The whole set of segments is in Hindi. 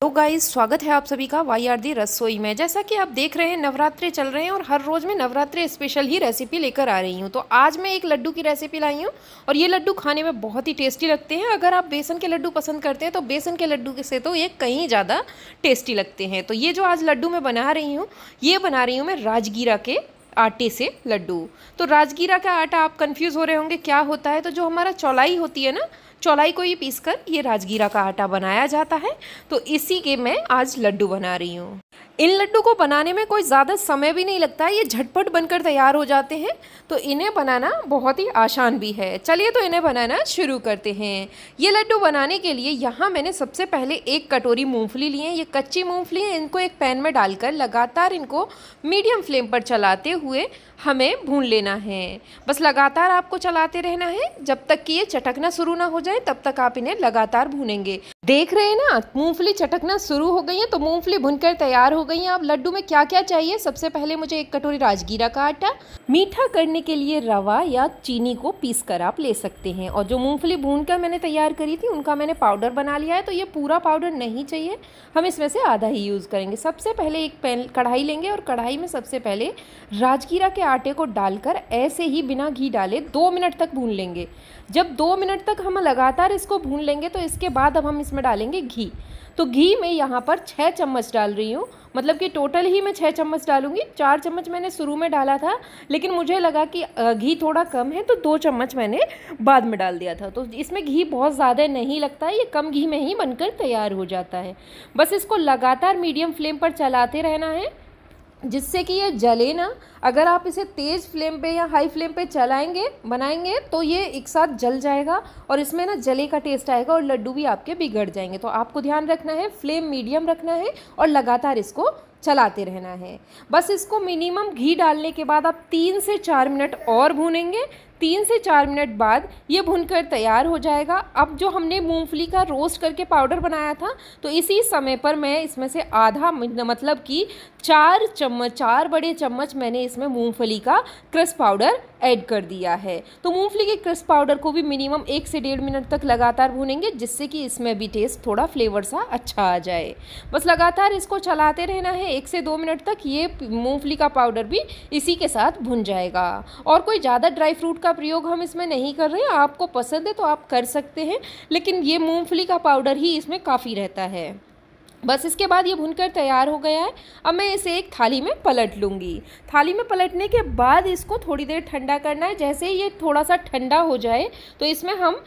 तो गाइस स्वागत है आप सभी का वाई आर दी रसोई में जैसा कि आप देख रहे हैं नवरात्रे चल रहे हैं और हर रोज़ में नवरात्रे स्पेशल ही रेसिपी लेकर आ रही हूँ तो आज मैं एक लड्डू की रेसिपी लाई हूँ और ये लड्डू खाने में बहुत ही टेस्टी लगते हैं अगर आप बेसन के लड्डू पसंद करते हैं तो बेसन के लड्डू से तो ये कहीं ज़्यादा टेस्टी लगते हैं तो ये जो आज लड्डू मैं बना रही हूँ ये बना रही हूँ मैं राजगीरा के आटे से लड्डू तो राजगीरा का आटा आप कंफ्यूज हो रहे होंगे क्या होता है तो जो हमारा चौलाई होती है ना चौलाई को ही पीस कर ये राजगीरा का आटा बनाया जाता है तो इसी के मैं आज लड्डू बना रही हूँ इन लड्डू को बनाने में कोई ज़्यादा समय भी नहीं लगता ये झटपट बनकर तैयार हो जाते हैं तो इन्हें बनाना बहुत ही आसान भी है चलिए तो इन्हें बनाना शुरू करते हैं ये लड्डू बनाने के लिए यहाँ मैंने सबसे पहले एक कटोरी मूंगफली ली है ये कच्ची मूंगफली है इनको एक पैन में डालकर लगातार इनको मीडियम फ्लेम पर चलाते हुए हमें भून लेना है बस लगातार आपको चलाते रहना है जब तक कि ये चटकना शुरू ना हो जाए तब तक आप इन्हें लगातार भूनेंगे देख रहे हैं ना मूंगफली चटकना शुरू हो गई है तो मूंगफली भुनकर तैयार हो गई है अब लड्डू में क्या क्या चाहिए सबसे पहले मुझे एक कटोरी राजगीरा का आटा मीठा करने के लिए रवा या चीनी को पीस कर आप ले सकते हैं और जो मूंगफली भून कर मैंने तैयार करी थी उनका मैंने पाउडर बना लिया है तो ये पूरा पाउडर नहीं चाहिए हम इसमें से आधा ही यूज़ करेंगे सबसे पहले एक पैन कढ़ाई लेंगे और कढ़ाई में सबसे पहले राजगीरा के आटे को डालकर ऐसे ही बिना घी डाले दो मिनट तक भून लेंगे जब दो मिनट तक हम लगातार इसको भून लेंगे तो इसके बाद अब हम इसमें इसमें डालेंगे घी तो घी में यहाँ पर छः चम्मच डाल रही हूँ मतलब कि टोटल ही मैं छः चम्मच डालूंगी चार चम्मच मैंने शुरू में डाला था लेकिन मुझे लगा कि घी थोड़ा कम है तो दो चम्मच मैंने बाद में डाल दिया था तो इसमें घी बहुत ज़्यादा नहीं लगता है ये कम घी में ही बनकर तैयार हो जाता है बस इसको लगातार मीडियम फ्लेम पर चलाते रहना है जिससे कि ये जले ना अगर आप इसे तेज़ फ्लेम पे या हाई फ्लेम पे चलाएंगे बनाएंगे तो ये एक साथ जल जाएगा और इसमें ना जले का टेस्ट आएगा और लड्डू भी आपके बिगड़ जाएंगे तो आपको ध्यान रखना है फ्लेम मीडियम रखना है और लगातार इसको चलाते रहना है बस इसको मिनिमम घी डालने के बाद आप तीन से चार मिनट और भूनेंगे तीन से चार मिनट बाद ये भुनकर तैयार हो जाएगा अब जो हमने मूंगफली का रोस्ट करके पाउडर बनाया था तो इसी समय पर मैं इसमें से आधा मतलब कि चार चम्मच चार बड़े चम्मच मैंने इसमें मूंगफली का क्रिस्प पाउडर ऐड कर दिया है तो मूंगफली के क्रिस्प पाउडर को भी मिनिमम एक से डेढ़ मिनट तक लगातार भूनेंगे जिससे कि इसमें भी टेस्ट थोड़ा फ्लेवर सा अच्छा आ जाए बस लगातार इसको चलाते रहना है एक से दो मिनट तक ये मूँगफली का पाउडर भी इसी के साथ भुन जाएगा और कोई ज़्यादा ड्राई फ्रूट का प्रयोग हम इसमें नहीं कर रहे हैं आपको पसंद है तो आप कर सकते हैं लेकिन ये मूंगफली का पाउडर ही इसमें काफ़ी रहता है बस इसके बाद ये भुनकर तैयार हो गया है अब मैं इसे एक थाली में पलट लूँगी थाली में पलटने के बाद इसको थोड़ी देर ठंडा करना है जैसे ये थोड़ा सा ठंडा हो जाए तो इसमें हम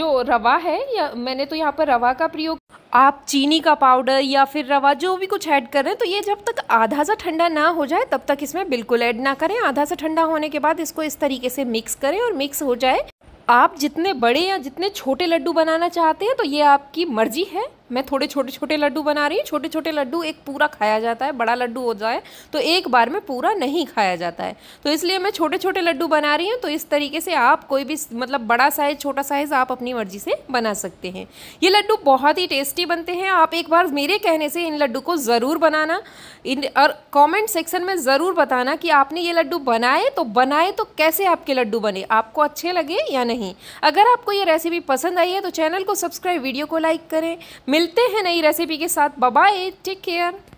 जो रवा है या मैंने तो यहाँ पर रवा का प्रयोग आप चीनी का पाउडर या फिर रवा जो भी कुछ ऐड कर रहे हैं तो ये जब तक आधा सा ठंडा ना हो जाए तब तक इसमें बिल्कुल ऐड ना करें आधा सा ठंडा होने के बाद इसको इस तरीके से मिक्स करें और मिक्स हो जाए आप जितने बड़े या जितने छोटे लड्डू बनाना चाहते हैं तो ये आपकी मर्जी है मैं थोड़े छोटे छोटे लड्डू बना रही हूँ छोटे छोटे लड्डू एक पूरा खाया जाता है बड़ा लड्डू हो जाए तो एक बार में पूरा नहीं खाया जाता है तो इसलिए मैं छोटे छोटे लड्डू बना रही हूँ तो इस तरीके से आप कोई भी मतलब बड़ा साइज़ छोटा साइज़ आप अपनी मर्ज़ी से बना सकते हैं ये लड्डू बहुत ही टेस्टी बनते हैं आप एक बार मेरे कहने से इन लड्डू को ज़रूर बनाना इन और कॉमेंट सेक्शन में ज़रूर बताना कि आपने ये लड्डू बनाए तो बनाए तो कैसे आपके लड्डू बने आपको अच्छे लगे या नहीं अगर आपको ये रेसिपी पसंद आई है तो चैनल को सब्सक्राइब वीडियो को लाइक करें मिल मिलते हैं नई रेसिपी के साथ बाय टेक केयर